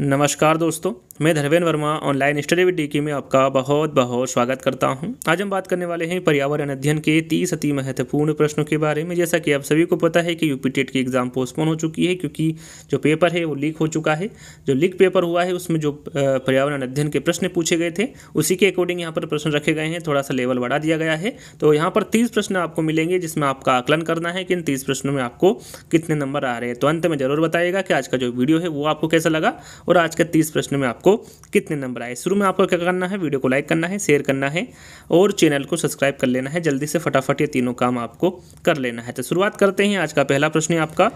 नमस्कार दोस्तों मैं Dharmendra Verma online study with D में आपका बहुत बहुत स्वागत करता हूं। आज हम बात करने वाले हैं पर्यावरण अध्ययन के तीस अति महत्वपूर्ण प्रश्नों के बारे में जैसा कि आप सभी को पता है कि यूपी टेट की एग्ज़ाम पोस्टपोन हो चुकी है क्योंकि जो पेपर है वो लीक हो चुका है जो लीक पेपर हुआ है उसमें जो पर्यावरण अध्ययन के प्रश्न पूछे गए थे उसी के अकॉर्डिंग यहाँ पर प्रश्न रखे गए हैं थोड़ा सा लेवल बढ़ा दिया गया है तो यहाँ पर तीस प्रश्न आपको मिलेंगे जिसमें आपका आकलन करना है कि इन तीस प्रश्नों में आपको कितने नंबर आ रहे हैं तो अंत में जरूर बताइएगा कि आज का जो वीडियो है वो आपको कैसा लगा और आज के तीस प्रश्न में आप आपको कितने नंबर आए शुरू में आपको क्या करना है वीडियो को लाइक करना है शेयर करना है और चैनल को सब्सक्राइब कर लेना है जल्दी से फटाफट ये तीनों काम आपको कर लेना है तो शुरुआत करते हैं आज का पहला प्रश्न है आपका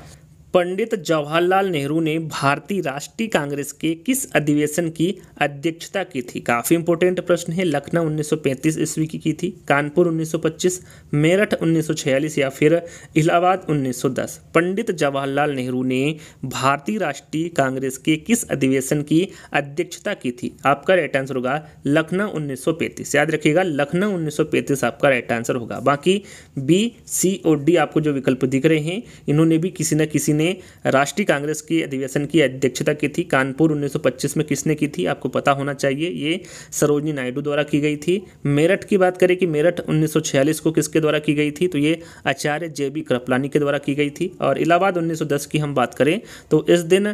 पंडित जवाहरलाल नेहरू ने भारतीय राष्ट्रीय कांग्रेस के किस अधिवेशन की अध्यक्षता की थी काफ़ी इंपोर्टेंट प्रश्न है लखनऊ 1935 ईस्वी की की थी कानपुर 1925 मेरठ 1946 या फिर इलाहाबाद 1910 पंडित जवाहरलाल नेहरू ने भारतीय राष्ट्रीय कांग्रेस के किस अधिवेशन की अध्यक्षता की थी आपका राइट आंसर होगा लखनऊ उन्नीस याद रखिएगा लखनऊ उन्नीस आपका राइट आंसर होगा बाकी बी सी और डी आपको जो विकल्प दिख रहे हैं इन्होंने भी किसी न किसी ने राष्ट्रीय कांग्रेस की अधिवेशन की अध्यक्षता की थी कानपुर 1925 में किसने की थी आपको पता होना चाहिए ये सरोजनी नायडू द्वारा की गई थी मेरठ की बात करें कि मेरठ 1946 को किसके द्वारा की गई थी तो ये आचार्य जे बी कृपलानी के द्वारा की गई थी और इलाहाबाद उन्नीस की हम बात करें तो इस दिन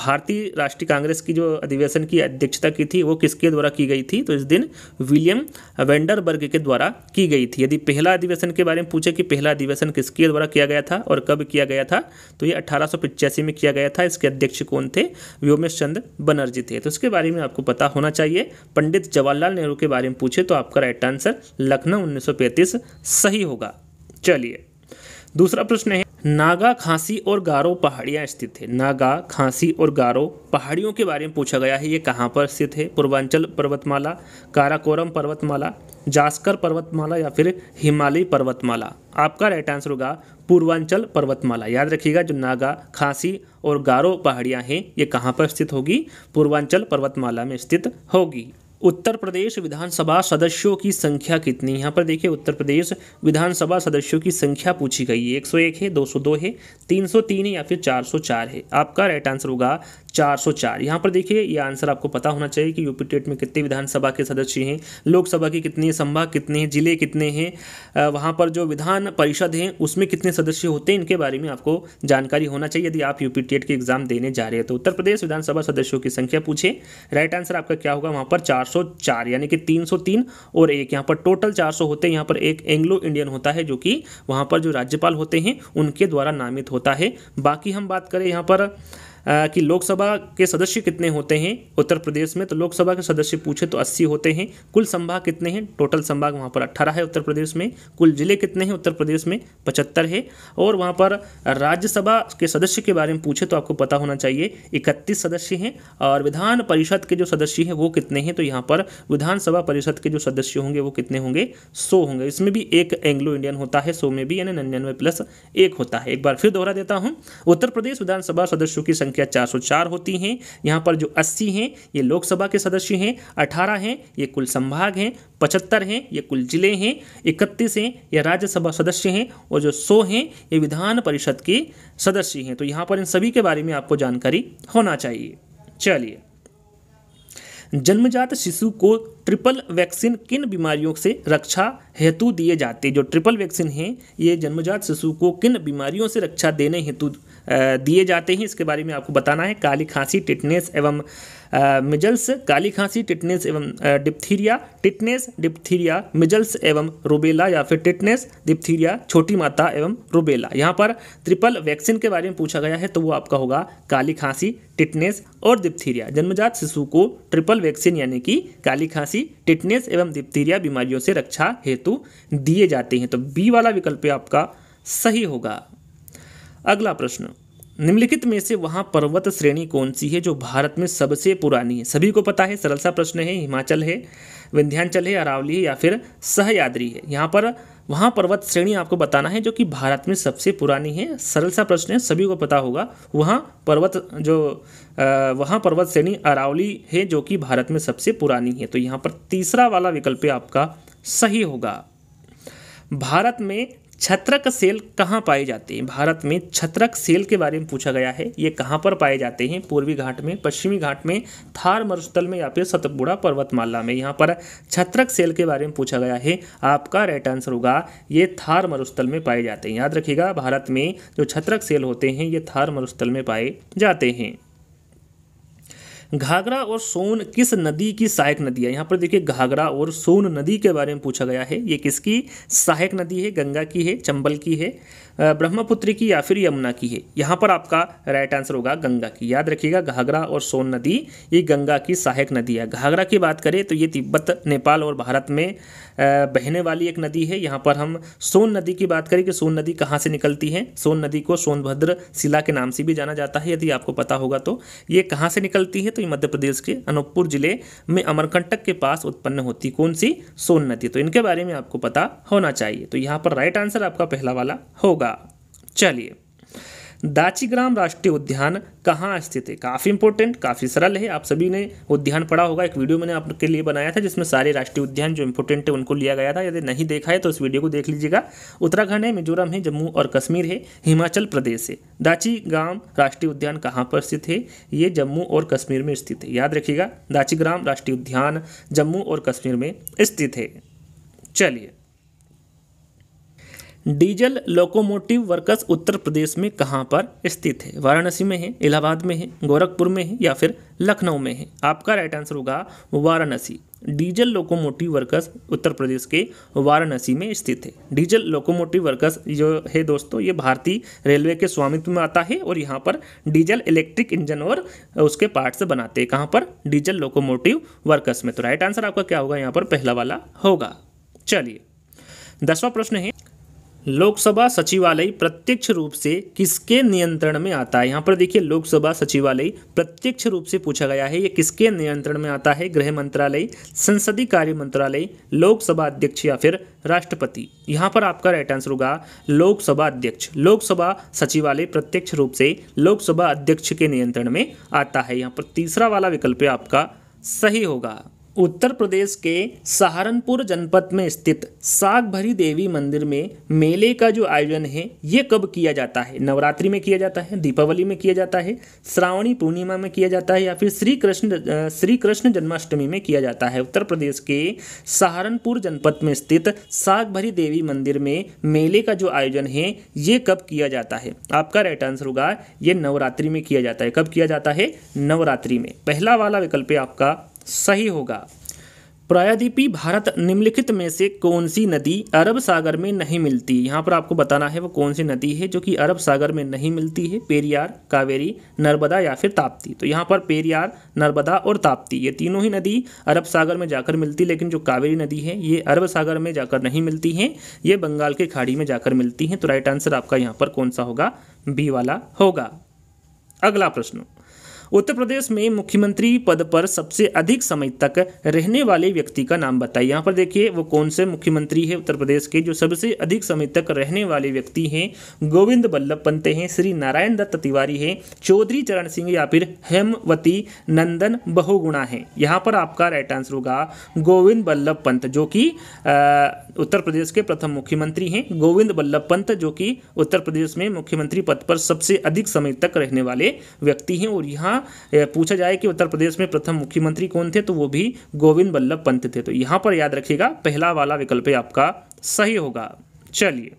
भारतीय राष्ट्रीय कांग्रेस की जो अधिवेशन की अध्यक्षता की थी वो किसके द्वारा की गई थी तो इस दिन विलियम वेंडरबर्ग के द्वारा की गई थी यदि पहला अधिवेशन के बारे में पूछे कि पहला अधिवेशन किसके द्वारा किया गया था और कब किया गया था तो ये अठारह में किया गया था इसके अध्यक्ष कौन थे व्योमेश चंद्र बनर्जी थे तो इसके बारे में आपको पता होना चाहिए पंडित जवाहरलाल नेहरू के बारे में पूछे तो आपका राइट आंसर लखनऊ उन्नीस सही होगा चलिए दूसरा प्रश्न है नागा खांसी और गारो पहाड़ियाँ स्थित है नागा खांसी और गारो पहाड़ियों के बारे में पूछा गया है ये कहाँ पर स्थित है पूर्वांचल पर्वतमाला काराकोरम पर्वतमाला जास्कर पर्वतमाला या फिर हिमालयी पर्वतमाला आपका राइट आंसर होगा पूर्वांचल पर्वतमाला याद रखिएगा जो नागा खांसी और गारो पहाड़ियाँ हैं ये कहाँ पर स्थित होगी पूर्वांचल पर्वतमाला में स्थित होगी उत्तर प्रदेश विधानसभा सदस्यों की संख्या कितनी यहाँ पर देखिए उत्तर प्रदेश विधानसभा सदस्यों की संख्या पूछी गई है 101 है 202 है 303 है या फिर 404 है आपका राइट आंसर होगा 404 यहाँ पर देखिए ये आंसर आपको पता होना चाहिए कि यूपी टेट में कितने विधानसभा के सदस्य हैं लोकसभा की कितनी संभाग कितने हैं जिले कितने हैं वहाँ पर जो विधान परिषद हैं उसमें कितने सदस्य होते हैं इनके बारे में आपको जानकारी होना चाहिए यदि आप यूपी टेट के एग्जाम देने जा रहे हैं तो उत्तर प्रदेश विधानसभा सदस्यों की संख्या पूछे राइट आंसर आपका क्या होगा वहाँ पर चार यानी कि तीन और एक यहाँ पर टोटल चार होते हैं यहाँ पर एक एंग्लो इंडियन होता है जो कि वहाँ पर जो राज्यपाल होते हैं उनके द्वारा नामित होता है बाकी हम बात करें यहाँ पर कि लोकसभा के सदस्य कितने होते हैं उत्तर प्रदेश में तो लोकसभा के सदस्य पूछे तो अस्सी होते हैं कुल संभाग कितने हैं टोटल संभाग वहाँ पर अट्ठारह है उत्तर प्रदेश में कुल जिले कितने हैं उत्तर प्रदेश में पचहत्तर है और वहाँ पर राज्यसभा के सदस्य के बारे में पूछे तो आपको पता होना चाहिए इकतीस सदस्य हैं और विधान परिषद के जो सदस्य हैं वो कितने हैं तो यहाँ पर विधानसभा परिषद के जो सदस्य होंगे वो कितने होंगे सौ होंगे इसमें भी एक एंग्लो इंडियन होता है सौ में भी यानी निन्यानवे प्लस एक होता है एक बार फिर दोहरा देता हूँ उत्तर प्रदेश विधानसभा सदस्यों की संख्या संख्या 404 होती हैं यहाँ पर जो 80 हैं ये लोकसभा के सदस्य हैं 18 हैं ये कुल संभाग हैं पचहत्तर हैं ये कुल जिले हैं इकतीस हैं ये राज्यसभा सदस्य हैं और जो सौ हैं ये विधान परिषद के सदस्य हैं तो यहाँ पर इन सभी के बारे में आपको जानकारी होना चाहिए चलिए जन्मजात शिशु को ट्रिपल वैक्सीन किन बीमारियों से रक्षा हेतु दिए जाते जो ट्रिपल वैक्सीन हैं ये जन्मजात शिशु को किन बीमारियों से रक्षा देने हेतु दिए जाते हैं इसके बारे में आपको बताना है काली खांसी टिटनेस एवं मिजल्स काली खांसी टिटनेस एवं डिप्थीरिया टिटनेस डिप्थीरिया मिजल्स एवं रूबेला या फिर टिटनेस डिप्थीरिया छोटी माता एवं रूबेला यहाँ पर ट्रिपल वैक्सीन के बारे में पूछा गया है तो वो आपका होगा काली खांसी टिटनेस और डिप्थीरिया जन्मजात शिशु को ट्रिपल वैक्सीन यानी कि काली खांसी खांसी टिटनेस एवं डिप्थीरिया बीमारियों से रक्षा हेतु दिए जाते हैं तो बी वाला विकल्प आपका सही होगा अगला प्रश्न निम्नलिखित में से वहाँ पर्वत श्रेणी कौन सी है जो भारत में सबसे पुरानी है सभी को पता है सरल सा प्रश्न है हिमाचल है विंध्यांचल है अरावली है या फिर सहयाद्री है यहाँ पर वहाँ पर्वत श्रेणी आपको बताना है जो कि भारत में सबसे पुरानी है सरल सा प्रश्न है सभी को पता होगा वहाँ पर्वत जो वहाँ पर्वत श्रेणी अरावली है जो कि भारत में सबसे पुरानी है तो यहाँ पर तीसरा वाला विकल्प आपका सही होगा भारत में छत्रक सेल कहाँ पाए जाते हैं भारत में छत्रक सेल के बारे में पूछा गया है ये कहाँ पर पाए जाते हैं पूर्वी घाट में पश्चिमी घाट में थार मरुस्थल में या फिर सतपुड़ा पर्वतमाला में यहाँ पर छत्रक सेल के बारे में पूछा गया है आपका राइट आंसर होगा ये थार मरुस्थल में पाए जाते हैं याद रखिएगा भारत में जो छत्रक सेल होते हैं ये थार मरुस्थल में पाए जाते हैं घाघरा और सोन किस नदी की सहायक नदी है यहाँ पर देखिए घाघरा और सोन नदी के बारे में पूछा गया है ये किसकी सहायक नदी है गंगा की है चंबल की है ब्रह्मपुत्र की या फिर यमुना की है यहाँ पर आपका राइट आंसर होगा गंगा की याद रखिएगा घाघरा और सोन नदी ये गंगा की सहायक नदी है घाघरा की बात करें तो ये तिब्बत नेपाल और भारत में बहने वाली एक नदी है यहाँ पर हम सोन नदी की बात करें कि सोन नदी कहाँ से निकलती है सोन नदी को सोनभद्र शिला के नाम से भी जाना जाता है यदि आपको पता होगा तो ये कहाँ से निकलती है तो बिल्कुल मध्य प्रदेश के अनूपपुर जिले में अमरकंटक के पास उत्पन्न होती कौन सी सोन नदी तो इनके बारे में आपको पता होना चाहिए तो यहाँ पर राइट आंसर आपका पहला वाला होगा चलिए दाचीग्राम राष्ट्रीय उद्यान कहाँ स्थित है काफ़ी इंपॉर्टेंट काफ़ी सरल है आप सभी ने उद्यान पढ़ा होगा एक वीडियो मैंने आपके लिए बनाया था जिसमें सारे राष्ट्रीय उद्यान जो इंपॉर्टेंट है उनको लिया गया था यदि नहीं देखा है तो उस वीडियो को देख लीजिएगा उत्तराखंड है मिजोरम है जम्मू और कश्मीर है हिमाचल प्रदेश है दाचीग्राम राष्ट्रीय उद्यान कहाँ पर स्थित है ये जम्मू और कश्मीर में स्थित है याद रखिएगा दाचीग्राम राष्ट्रीय उद्यान जम्मू और कश्मीर में स्थित है चलिए diesel locomotive workers Uttar Pradesh में कहाँ पर स्थित है वाराणसी में है इलाहाबाद में है गोरखपुर में है या फिर लखनऊ में है आपका राइट आंसर होगा Varanasi diesel locomotive workers Uttar Pradesh के वाराणसी में स्थित है डीजल लोकोमोटिव वर्कर्स जो है दोस्तों ये भारतीय रेलवे के स्वामित्व में आता है और यहाँ पर डीजल इलेक्ट्रिक इंजन और उसके पार्ट से बनाते हैं कहाँ पर डीजल लोकोमोटिव वर्कर्स में तो राइट आंसर आपका क्या होगा यहाँ पर पहला वाला होगा चलिए दसवा प्रश्न है लोकसभा सचिवालय प्रत्यक्ष रूप से किसके नियंत्रण में आता है यहाँ पर देखिए लोकसभा सचिवालय प्रत्यक्ष रूप से पूछा गया है ये किसके नियंत्रण में आता है गृह मंत्रालय संसदीय कार्य मंत्रालय लोकसभा अध्यक्ष या फिर राष्ट्रपति यहाँ पर आपका राइट आंसर होगा लोकसभा अध्यक्ष लोकसभा सचिवालय प्रत्यक्ष रूप से लोकसभा अध्यक्ष के नियंत्रण में आता है यहाँ पर तीसरा वाला विकल्प आपका सही होगा उत्तर प्रदेश के सहारनपुर जनपद में स्थित साग भरी देवी मंदिर में मेले का जो आयोजन है ये कब किया जाता है नवरात्रि में किया जाता है दीपावली में किया जाता है श्रावणी पूर्णिमा में किया जाता है या फिर श्री कृष्ण श्री कृष्ण जन्माष्टमी में किया जाता है उत्तर प्रदेश के सहारनपुर जनपद में स्थित साग भरी देवी मंदिर में मेले का जो आयोजन है ये कब किया जाता है आपका राइट आंसर होगा ये नवरात्रि में किया जाता है कब किया जाता है नवरात्रि में पहला वाला विकल्प आपका सही होगा प्रायद्वीपी भारत निम्नलिखित में से कौन सी नदी अरब सागर में नहीं मिलती यहाँ पर आपको बताना है वो कौन सी नदी है जो कि अरब सागर में नहीं मिलती है पेरियार कावेरी नर्मदा या फिर ताप्ती तो यहाँ पर पेरियार नर्मदा और ताप्ती ये तीनों ही नदी अरब सागर में जाकर मिलती लेकिन जो कावेरी नदी है ये अरब सागर में जाकर नहीं मिलती हैं ये बंगाल की खाड़ी में जाकर मिलती हैं तो राइट आंसर आपका यहाँ पर कौन सा होगा बी वाला होगा अगला प्रश्न उत्तर प्रदेश में मुख्यमंत्री पद पर सबसे अधिक समय तक रहने वाले व्यक्ति का नाम बताइए यहाँ पर देखिए वो कौन से मुख्यमंत्री है उत्तर प्रदेश के जो सबसे अधिक समय तक रहने वाले व्यक्ति हैं गोविंद बल्लभ पंत हैं श्री नारायण दत्त तिवारी हैं चौधरी चरण सिंह या फिर हेमवती नंदन बहुगुणा हैं यहाँ पर आपका राइट आंसर होगा गोविंद बल्लभ पंत जो कि उत्तर प्रदेश के प्रथम मुख्यमंत्री हैं गोविंद बल्लभ पंत जो कि उत्तर प्रदेश में मुख्यमंत्री पद पर सबसे अधिक समय तक रहने वाले व्यक्ति हैं और यहाँ यहाँ पूछा जाए कि उत्तर प्रदेश में प्रथम मुख्यमंत्री कौन थे तो वो भी गोविंद वल्लभ पंत थे तो यहाँ पर याद रखिएगा पहला वाला विकल्प आपका सही होगा चलिए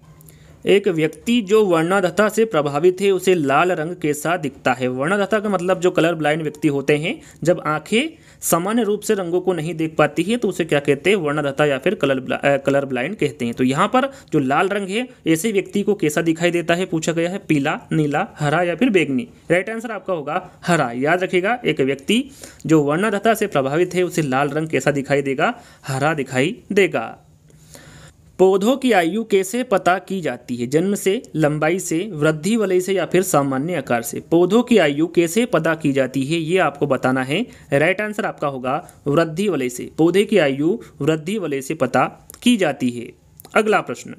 एक व्यक्ति जो वर्णाधता से प्रभावित है उसे लाल रंग कैसा दिखता है वर्णाधता का मतलब जो कलर ब्लाइंड व्यक्ति होते हैं जब आंखें सामान्य रूप से रंगों को नहीं देख पाती है तो उसे क्या कहते हैं वर्णाधता या फिर कलर ब्ला, कलर ब्लाइंड कहते हैं तो यहाँ पर जो लाल रंग है ऐसे व्यक्ति को कैसा दिखाई देता है पूछा गया है पीला नीला हरा या फिर बेगनी राइट आंसर आपका होगा हरा याद रखेगा एक व्यक्ति जो वर्णाधता से प्रभावित है उसे लाल रंग कैसा दिखाई देगा हरा दिखाई देगा पौधों की आयु कैसे पता की जाती है जन्म से लंबाई से वृद्धि वलय से या फिर सामान्य आकार से पौधों की आयु कैसे पता की जाती है ये आपको बताना है राइट आंसर आपका होगा वृद्धि वलय से पौधे की आयु वृद्धि वलय से पता की जाती है अगला प्रश्न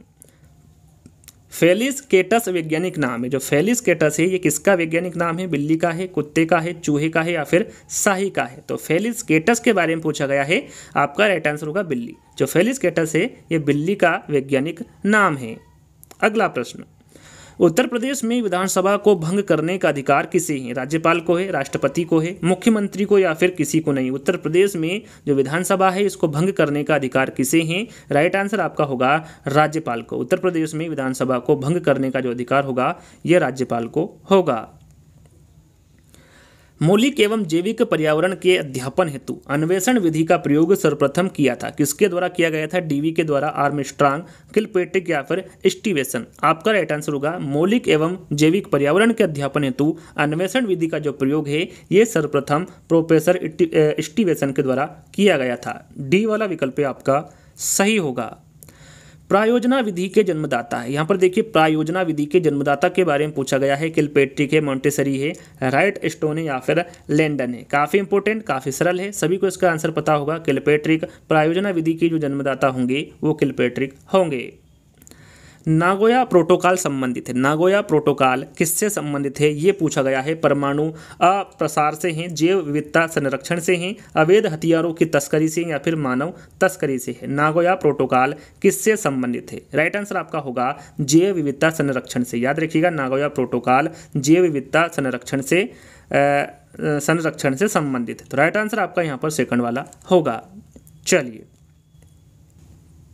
फेलिस केटस वैज्ञानिक नाम है जो फेलिस केटस है ये किसका वैज्ञानिक नाम है बिल्ली का है कुत्ते का है चूहे का है या फिर शाही का है तो फेलिस केटस के बारे में पूछा गया है आपका राइट आंसर होगा बिल्ली जो फेलिस केटस है ये बिल्ली का वैज्ञानिक नाम है अगला प्रश्न उत्तर प्रदेश में विधानसभा को भंग करने का अधिकार किसे है राज्यपाल को है राष्ट्रपति को है मुख्यमंत्री को या फिर किसी को नहीं उत्तर प्रदेश में जो विधानसभा है इसको भंग करने का अधिकार किसे है राइट आंसर आपका होगा राज्यपाल को उत्तर प्रदेश में विधानसभा को भंग करने का जो अधिकार होगा यह राज्यपाल को होगा मौलिक एवं जैविक पर्यावरण के अध्यापन हेतु अन्वेषण विधि का प्रयोग सर्वप्रथम किया था किसके द्वारा किया गया था डीवी के द्वारा आर्म स्ट्रांग किलपेटिक या फिर स्टीवेशन आपका राइट आंसर होगा मौलिक एवं जैविक पर्यावरण के अध्यापन हेतु अन्वेषण विधि का जो प्रयोग है ये सर्वप्रथम प्रोफेसर स्टीवेशन के द्वारा किया गया था डी वाला विकल्प आपका सही होगा प्रायोजना विधि के जन्मदाता है यहाँ पर देखिए प्रायोजना विधि के जन्मदाता के बारे में पूछा गया है किलपेट्रिक है मॉन्टेसरी है राइट स्टोन है या फिर लैंडन है काफ़ी इंपॉर्टेंट काफ़ी सरल है सभी को इसका आंसर पता होगा किलपेट्रिक प्रायोजना विधि के जो जन्मदाता होंगे वो किलपेट्रिक होंगे नागोया प्रोटोकॉल संबंधित है नागोया प्रोटोकॉल किससे संबंधित है ये पूछा गया है परमाणु अप्रसार से हैं जैव विविधता संरक्षण से हैं अवैध हथियारों की तस्करी से या फिर मानव तस्करी से है नागोया प्रोटोकॉल किससे संबंधित है राइट आंसर आपका होगा जैव विविधता संरक्षण से याद रखिएगा नागोया प्रोटोकॉल जैव विविधता संरक्षण से संरक्षण से संबंधित तो राइट आंसर आपका यहाँ पर सेकंड वाला होगा चलिए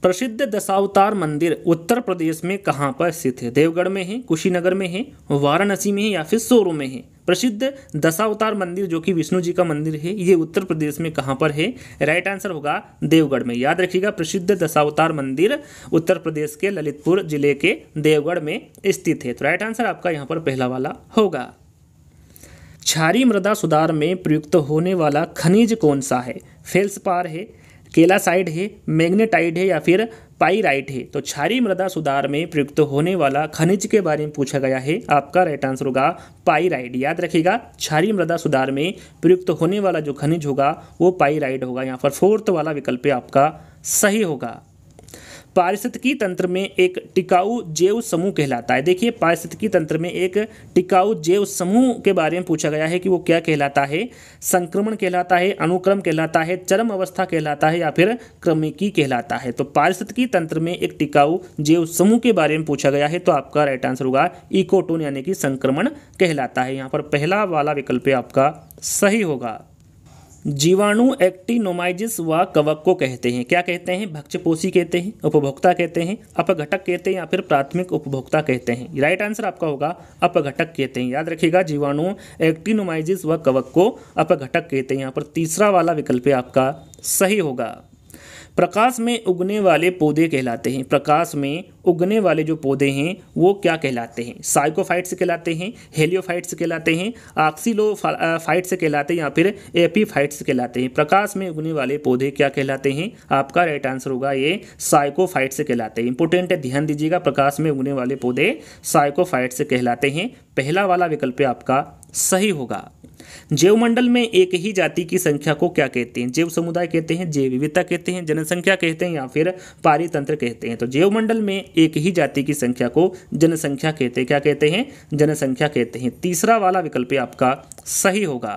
प्रसिद्ध दशावतार मंदिर उत्तर प्रदेश में कहाँ पर स्थित है देवगढ़ में है कुशीनगर में है वाराणसी में है या फिर सोरू में है प्रसिद्ध दशावतार मंदिर जो कि विष्णु जी का मंदिर है ये उत्तर प्रदेश में कहाँ पर है राइट आंसर होगा देवगढ़ में याद रखिएगा प्रसिद्ध दशावतार मंदिर उत्तर प्रदेश के ललितपुर जिले के देवगढ़ में स्थित है तो राइट आंसर आपका यहाँ पर पहला वाला होगा क्षारी मृदा सुधार में प्रयुक्त होने वाला खनिज कौन सा है फेल्सपार है केलासाइड है मैग्नेटाइड है या फिर पाइराइट है तो क्षारी मृदा सुधार में प्रयुक्त होने वाला खनिज के बारे में पूछा गया है आपका राइट आंसर होगा पाइराइड याद रखिएगा क्षारी मृदा सुधार में प्रयुक्त होने वाला जो खनिज होगा वो पाइराइड होगा यहाँ पर फोर्थ वाला विकल्प आपका सही होगा पारिस्थितिकी तंत्र में एक टिकाऊ जैव समूह कहलाता है देखिए पारिस्थितिकी तंत्र में एक टिकाऊ जैव समूह के बारे में पूछा गया है कि वो क्या कहलाता है संक्रमण कहलाता है अनुक्रम कहलाता है चरम अवस्था कहलाता है या फिर क्रमिकी कहलाता है तो पारिस्थितिकी तंत्र में एक टिकाऊ जैव समूह के बारे में पूछा गया है तो आपका राइट आंसर होगा इकोटोन यानी कि संक्रमण कहलाता है यहाँ पर पहला वाला विकल्प आपका सही होगा जीवाणु एक्टिनोमाइजिस व कवक को कहते हैं क्या कहते हैं भक्षपोषी कहते हैं उपभोक्ता कहते हैं अपघटक कहते हैं या फिर प्राथमिक उपभोक्ता कहते हैं राइट आंसर आपका होगा अपघटक कहते हैं याद रखिएगा जीवाणु एक्टिनोमाइजिस व कवक को अपघटक कहते हैं यहाँ पर तीसरा वाला विकल्प आपका सही होगा प्रकाश में उगने वाले पौधे कहलाते हैं प्रकाश में उगने वाले जो पौधे हैं वो क्या कहलाते हैं साइकोफाइट्स कहलाते हैं हेलियोफाइट्स कहलाते हैं फाइट्स कहलाते हैं या फिर एपीफाइट्स कहलाते हैं प्रकाश में उगने वाले पौधे क्या कहलाते हैं आपका राइट आंसर होगा ये साइकोफाइट्स कहलाते हैं इंपोर्टेंट है ध्यान दीजिएगा प्रकाश में उगने वाले पौधे साइकोफाइट्स कहलाते हैं पहला वाला विकल्प आपका सही होगा मंडल में एक ही जाति की संख्या को क्या कहते हैं जैव समुदाय कहते हैं जैव विविधता कहते हैं जनसंख्या कहते हैं या फिर पारितंत्र कहते हैं तो मंडल में एक ही जाति की संख्या को जनसंख्या कहते हैं क्या कहते हैं जनसंख्या कहते हैं तीसरा वाला विकल्प आपका सही होगा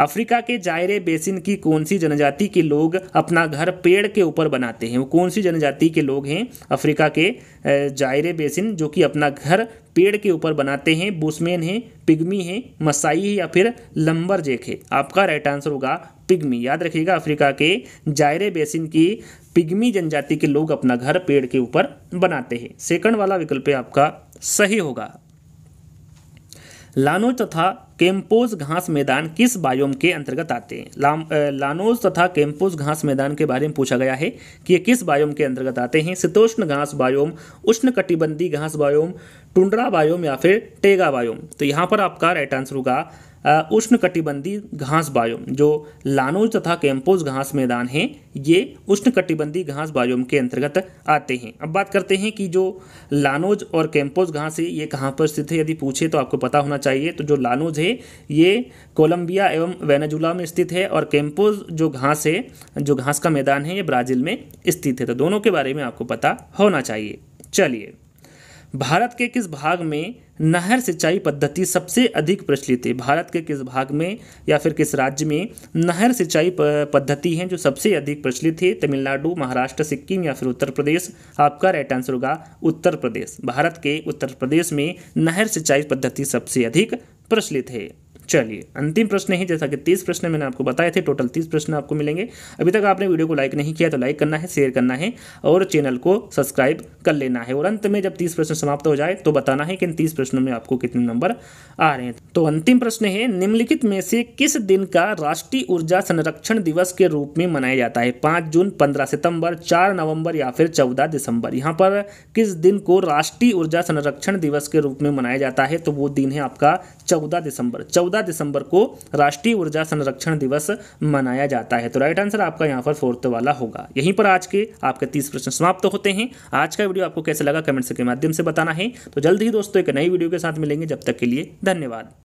अफ्रीका के जायरे बेसिन की कौन सी जनजाति के लोग अपना घर पेड़ के ऊपर बनाते हैं वो कौन सी जनजाति के लोग हैं अफ्रीका के जायरे बेसिन जो कि अपना घर पेड़ के ऊपर बनाते हैं बुसमैन हैं पिग्मी हैं मसाई है या फिर लंबर जेक है आपका राइट आंसर होगा पिग्मी याद रखिएगा अफ्रीका के जायरे बेसिन की पिग्मी जनजाति के लोग अपना घर पेड़ के ऊपर बनाते हैं सेकंड वाला विकल्प आपका सही होगा लानोज तथा केम्पोज घास मैदान किस बायोम के अंतर्गत आते हैं लानोज तथा केम्पोज घास मैदान के बारे में पूछा गया है कि ये किस बायोम के अंतर्गत आते हैं शीतोष्ण घास बायोम उष्ण कटिबंधी घास बायोम टुंडरा बायोम या फिर टेगा बायोम तो यहाँ पर आपका राइट आंसर होगा उष्ण कटिबंधी घास बायोम जो लानोज तथा कैंपोज घास मैदान हैं ये उष्ण कटिबंधी घास बायोम के अंतर्गत आते हैं अब बात करते हैं कि जो लानोज और कैंपोज घास है ये कहाँ पर स्थित है यदि पूछे तो आपको पता होना चाहिए तो जो लानोज है ये कोलंबिया एवं वेनेजुला में स्थित है और कैंपोज जो घास है जो घास का मैदान है ये ब्राज़ील में स्थित है तो दोनों के बारे में आपको पता होना चाहिए चलिए भारत के किस भाग में नहर सिंचाई पद्धति सबसे अधिक प्रचलित है भारत के किस भाग में या फिर किस राज्य में नहर सिंचाई पद्धति है जो सबसे अधिक प्रचलित है तमिलनाडु महाराष्ट्र सिक्किम या फिर उत्तर प्रदेश आपका राइट आंसर होगा उत्तर प्रदेश भारत के उत्तर प्रदेश में नहर सिंचाई पद्धति सबसे अधिक प्रचलित है चलिए अंतिम प्रश्न है जैसा कि तीस प्रश्न मैंने आपको बताए थे टोटल तीस प्रश्न आपको मिलेंगे अभी तक आपने वीडियो को लाइक नहीं किया तो लाइक करना है शेयर करना है और चैनल को सब्सक्राइब कर लेना है और अंत में जब तीस प्रश्न समाप्त हो जाए तो बताना है कि इन तीस प्रश्नों में आपको कितने नंबर आ रहे हैं तो अंतिम प्रश्न है निम्नलिखित में से किस दिन का राष्ट्रीय ऊर्जा संरक्षण दिवस के रूप में मनाया जाता है पाँच जून पंद्रह सितंबर चार नवंबर या फिर चौदह दिसंबर यहाँ पर किस दिन को राष्ट्रीय ऊर्जा संरक्षण दिवस के रूप में मनाया जाता है तो वो दिन है आपका चौदह दिसंबर चौदह चौदह दिसंबर को राष्ट्रीय ऊर्जा संरक्षण दिवस मनाया जाता है तो राइट आंसर आपका यहाँ पर फोर्थ वाला होगा यहीं पर आज के आपके तीस प्रश्न समाप्त तो होते हैं आज का वीडियो आपको कैसे लगा कमेंट्स के माध्यम से बताना है तो जल्द ही दोस्तों एक नई वीडियो के साथ मिलेंगे जब तक के लिए धन्यवाद